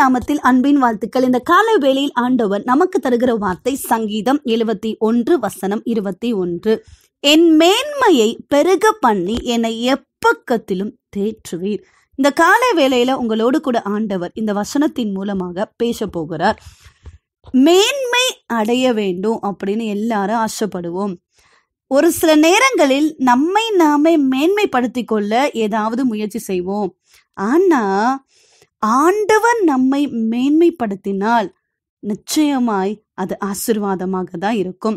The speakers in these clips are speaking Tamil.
நாமத்தில் அன்பின் வாழ்த்துக்கள் இந்த காலை வேளையில் ஆண்டவர் நமக்கு தருகிற வார்த்தை சங்கீதம் எழுபத்தி ஒன்று வசனம் இருபத்தி ஒன்று என் மேன்மையை பெருக பண்ணி என்னை எப்பக்கத்திலும் தேற்றுவீர் இந்த காலை வேளையில உங்களோடு கூட ஆண்டவர் இந்த வசனத்தின் மூலமாக பேச போகிறார் மேன்மை அடைய வேண்டும் அப்படின்னு எல்லாரும் ஆசைப்படுவோம் ஒரு சில நேரங்களில் நம்மை நாமே மேன்மைப்படுத்திக் கொள்ள ஏதாவது முயற்சி செய்வோம் ஆனா ஆண்டவர் நம்மை மேன்மைப்படுத்தினால் நிச்சயமாய் அது ஆசிர்வாதமாக தான் இருக்கும்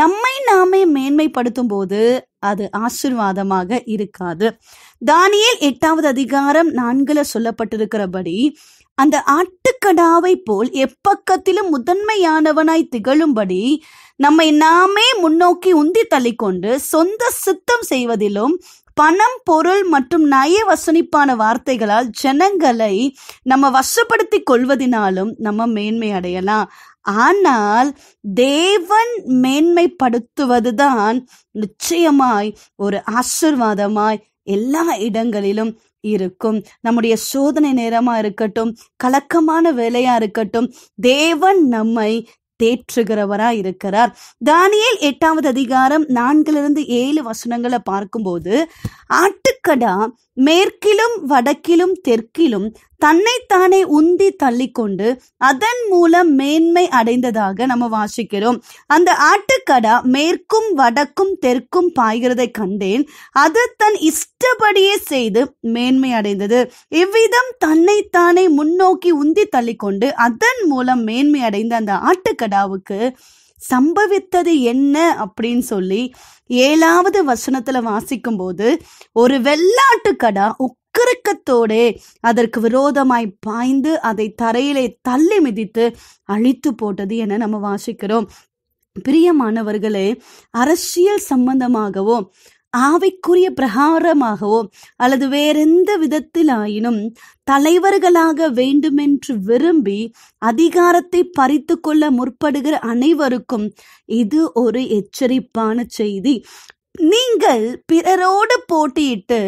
நம்மை நாமே மேன்மைப்படுத்தும் போது அது ஆசிர்வாதமாக இருக்காது தானியல் எட்டாவது அதிகாரம் நான்குல சொல்லப்பட்டிருக்கிறபடி அந்த ஆட்டுக்கடாவை போல் எப்பக்கத்திலும் முதன்மையானவனாய் திகழும்படி நம்மை நாமே முன்னோக்கி உந்தி தள்ளிக்கொண்டு சொந்த சித்தம் செய்வதிலும் பணம் பொருள் மற்றும் நய வசனிப்பான வார்த்தைகளால் ஜனங்களை நம்ம வசப்படுத்தி கொள்வதினாலும் நம்ம மேன்மை அடையலாம் ஆனால் தேவன் மேன்மைப்படுத்துவதுதான் நிச்சயமாய் ஒரு ஆசிர்வாதமாய் எல்லா இடங்களிலும் இருக்கும் நம்முடைய சோதனை நேரமா இருக்கட்டும் கலக்கமான வேலையா இருக்கட்டும் தேவன் நம்மை தேற்றுகிறவரா இருக்கிறார் தானியல் எட்டாவது அதிகாரம் நான்கிலிருந்து ஏழு வசனங்களை பார்க்கும்போது ஆட்டுக்கடா மேற்கிலும் வடக்கிலும் தெற்கிலும் தன்னைத்தானே உந்தி தள்ளிக்கொண்டு அதன் மூலம் மேன்மை அடைந்ததாக நம்ம வாசிக்கிறோம் அந்த ஆட்டுக்கடா மேற்கும் வடக்கும் தெற்கும் பாய்கிறதை கண்டேன் அது தன் இஷ்டப்படியே செய்து மேன்மை அடைந்தது இவ்விதம் தன்னைத்தானே முன்னோக்கி உந்தி தள்ளிக்கொண்டு அதன் மூலம் மேன்மை அடைந்த அந்த ஆட்டுக்கடாவுக்கு சம்பவித்தது என்ன அப்படின்னு சொல்லி ஏழாவது வசனத்துல வாசிக்கும் போது ஒரு வெள்ளாட்டுக்கடா அக்கறக்கத்தோடே அதற்கு விரோதமாய் பாய்ந்து அதை தரையிலே தள்ளி மிதித்து அழித்து போட்டது என நம்ம வாசிக்கிறோம் பிரியமானவர்களே அரசியல் சம்பந்தமாகவோ ஆவைக்குரிய பிரகாரமாகவோ அல்லது வேறெந்த விதத்திலாயினும் தலைவர்களாக வேண்டுமென்று விரும்பி அதிகாரத்தை பறித்து கொள்ள முற்படுகிற அனைவருக்கும் இது ஒரு எச்சரிப்பான செய்தி நீங்கள் பிறரோடு போட்டியிட்டு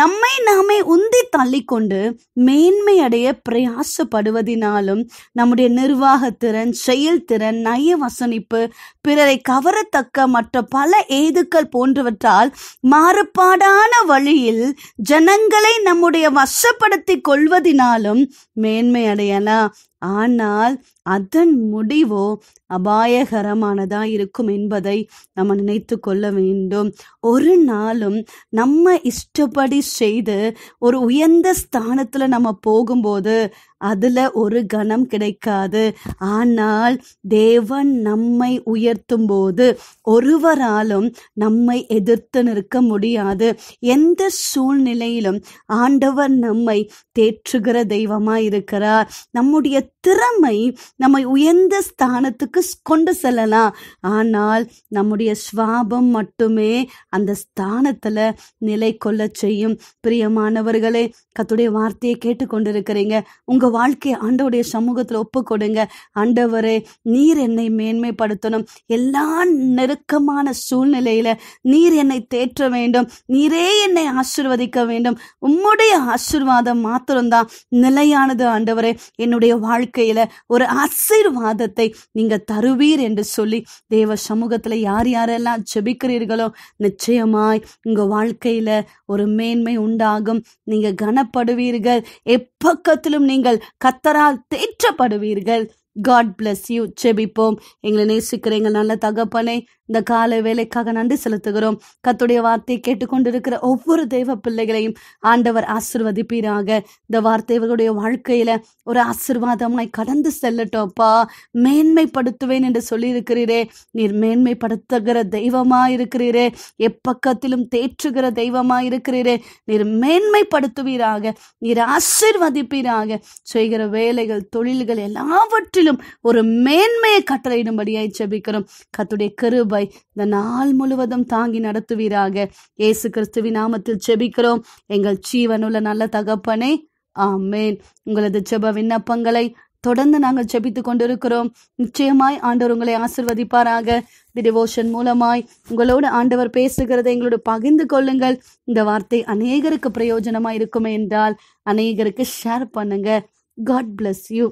நம்மை நாமே உந்தி தள்ளிக்கொண்டு மேன்மையடைய பிரயாசப்படுவதினாலும் நம்முடைய நிர்வாகத்திறன் செயல்திறன் நய வசனிப்பு பிறரை கவரத்தக்க மற்ற பல ஏதுக்கள் போன்றவற்றால் மாறுபாடான வழியில் ஜனங்களை நம்முடைய வசப்படுத்தி கொள்வதினாலும் மேன்மையடையலாம் ஆனால் அதன் முடிவோ அபாயகரமானதா இருக்கும் என்பதை நம்ம நினைத்து கொள்ள வேண்டும் ஒரு நாளும் நம்ம இஷ்டப்படி செய்து ஒரு உயர்ந்த ஸ்தானத்துல நம்ம போகும்போது அதுல ஒரு கணம் கிடைக்காது ஆனால் தேவன் நம்மை உயர்த்தும் போது ஒருவராலும் நம்மை எதிர்த்து நிற்க முடியாது எந்த சூழ்நிலையிலும் ஆண்டவர் நம்மை தேற்றுகிற தெய்வமாக இருக்கிறார் நம்முடைய திறமை நம்மை உயர்ந்த ஸ்தானத்துக்கு கொண்டு செல்லலாம் ஆனால் நம்முடைய சுவாபம் மட்டுமே அந்த ஸ்தானத்தில் நிலை கொள்ள செய்யும் பிரியமானவர்களே கத்துடைய வார்த்தையை கேட்டுக்கொண்டிருக்கிறீங்க உங்கள் வாழ்க்கையை ஆண்டவுடைய சமூகத்தில் ஒப்பு கொடுங்க ஆண்டவரே நீர் என்னை மேன்மைப்படுத்தணும் எல்லா நெருக்கமான சூழ்நிலையில நீர் என்னை தேற்ற வேண்டும் நீரே என்னை ஆசிர்வதிக்க வேண்டும் உம்முடைய ஆசிர்வாதம் மாத்திரம்தான் நிலையானது ஆண்டவரே என்னுடைய வாழ்க்கையில ஒரு ஆசீர்வாதத்தை நீங்க தருவீர் என்று சொல்லி தேவ சமூகத்துல யார் யாரெல்லாம் ஜெபிக்கிறீர்களோ நிச்சயமாய் உங்க வாழ்க்கையில ஒரு மேன்மை உண்டாகும் நீங்க கனப்படுவீர்கள் எப்பக்கத்திலும் நீங்கள் கத்தரால் தேற்றப்படுவீர்கள் காட் பிளஸ் யூ செபிப்போம் எங்களை நேசிக்கிற எங்கள் நல்ல தகப்பனை இந்த காலை வேலைக்காக நன்றி செலுத்துகிறோம் கத்துடைய வார்த்தையை கேட்டுக்கொண்டிருக்கிற ஒவ்வொரு தெய்வ பிள்ளைகளையும் ஆண்டவர் ஆசிர்வதிப்பீராக இந்த வார்த்தைகளுடைய வாழ்க்கையில ஒரு ஆசிர்வாதமாய் கடந்து செல்லட்டோப்பா மேன்மைப்படுத்துவேன் என்று சொல்லியிருக்கிறீரே நீர் மேன்மைப்படுத்துகிற தெய்வமா இருக்கிறீரே எப்பக்கத்திலும் தேற்றுகிற தெய்வமா இருக்கிறீரே நீர் மேன்மைப்படுத்துவீராக நீர் ஆசிர்வதிப்பீராக செய்கிற வேலைகள் தொழில்கள் எல்லாவற்றையும் முற்றிலும் ஒரு மேன்மையை கட்டளையிடும்படியாய் செபிக்கிறோம் கத்துடைய கருபை இந்த நாள் முழுவதும் தாங்கி நடத்துவீராக இயேசு கிறிஸ்துவின் நாமத்தில் செபிக்கிறோம் எங்கள் ஜீவனுள்ள நல்ல தகப்பனே ஆமேன் உங்களது செப விண்ணப்பங்களை தொடர்ந்து நாங்கள் செபித்து கொண்டிருக்கிறோம் நிச்சயமாய் ஆண்டவர் உங்களை ஆசிர்வதிப்பாராக இந்த டிவோஷன் மூலமாய் உங்களோடு ஆண்டவர் பேசுகிறதை எங்களோடு பகிர்ந்து கொள்ளுங்கள் இந்த வார்த்தை அநேகருக்கு பிரயோஜனமா இருக்குமே என்றால் அநேகருக்கு ஷேர் பண்ணுங்க காட் பிளஸ் யூ